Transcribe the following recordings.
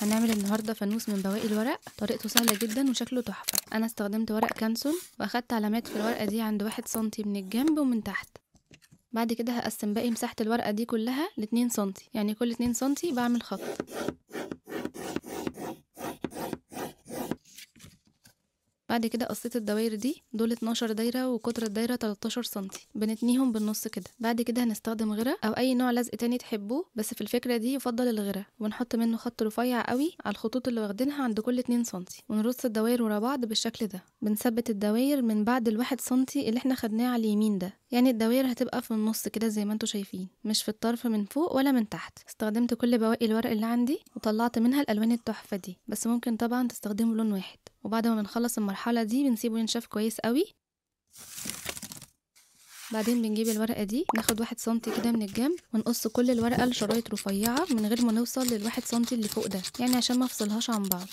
هنعمل النهارده فانوس من بواقي الورق طريقته سهله جدا وشكله تحفه انا استخدمت ورق كانسون واخدت علامات في الورقه دي عند واحد سنتي من الجنب ومن تحت بعد كده هقسم باقي مساحه الورقه دي كلها لاتنين سنتي يعني كل اتنين سنتي بعمل خط بعد كده قصيت الدوائر دي دول 12 دايره وقطر الدايره 13 سنتي بنتنيهم بالنص كده بعد كده هنستخدم غره او اي نوع لزق تاني تحبوه بس في الفكره دي يفضل الغره ونحط منه خط رفيع قوي على الخطوط اللي واخدينها عند كل 2 سنتي ونرص الدوائر ورا بعض بالشكل ده بنثبت الدوائر من بعد الواحد سنتي اللي احنا خدناه على اليمين ده يعني الدوائر هتبقى في النص كده زي ما انتوا شايفين مش في الطرف من فوق ولا من تحت استخدمت كل بواقي الورق اللي عندي وطلعت منها الالوان التحفه دي بس ممكن طبعا تستخدموا لون واحد وبعد ما بنخلص المرحلة دي بنسيبه ينشف كويس قوي بعدين بنجيب الورقة دي ناخد واحد سنتي كده من الجنب ونقص كل الورقة لشرايط رفيعة من غير ما نوصل للواحد سنتي اللي فوق ده يعني عشان ما افصلهاش عن بعض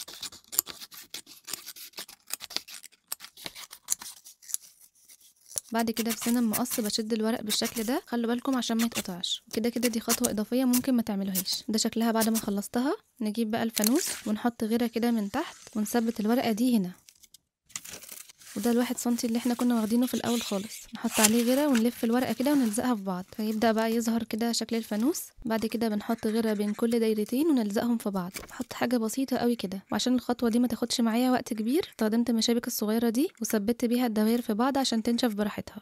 بعد كده بسنه مقص بشد الورق بالشكل ده خلوا بالكم عشان ما يتقطعش كده كده دي خطوه اضافيه ممكن ما تعملوهاش ده شكلها بعد ما خلصتها نجيب بقى الفانوس ونحط غيره كده من تحت ونثبت الورقة دي هنا وده الواحد سنتي اللي احنا كنا واخدينه في الاول خالص نحط عليه غيره ونلف الورقه كده ونلزقها في بعض فيبدا بقى يظهر كده شكل الفانوس بعد كده بنحط غيره بين كل دايرتين ونلزقهم في بعض بحط حاجه بسيطه قوي كده وعشان الخطوه دي ما تاخدش معايا وقت كبير استخدمت المشابك الصغيره دي وثبت بيها الدوائر في بعض عشان تنشف براحتها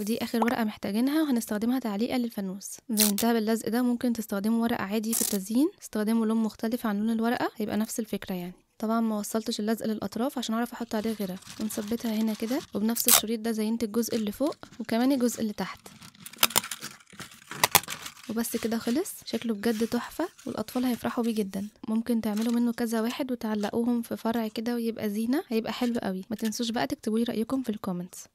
ودي اخر ورقه محتاجينها وهنستخدمها تعليقه للفانوس زينتها باللزق ده ممكن تستخدموا ورق عادي في التزيين استخدموا لون مختلف عن لون الورقه هيبقى نفس الفكره يعني طبعا ما وصلتش اللزق للاطراف عشان اعرف احط عليه غيرها ونثبتها هنا كده وبنفس الشريط ده زينت الجزء اللي فوق وكمان الجزء اللي تحت وبس كده خلص شكله بجد تحفة والأطفال هيفرحوا بيه جدا ممكن تعملوا منه كذا واحد وتعلقوهم في فرع كده ويبقى زينة هيبقى حلو قوي ما تنسوش بقى تكتبوا لي رأيكم في الكومنتس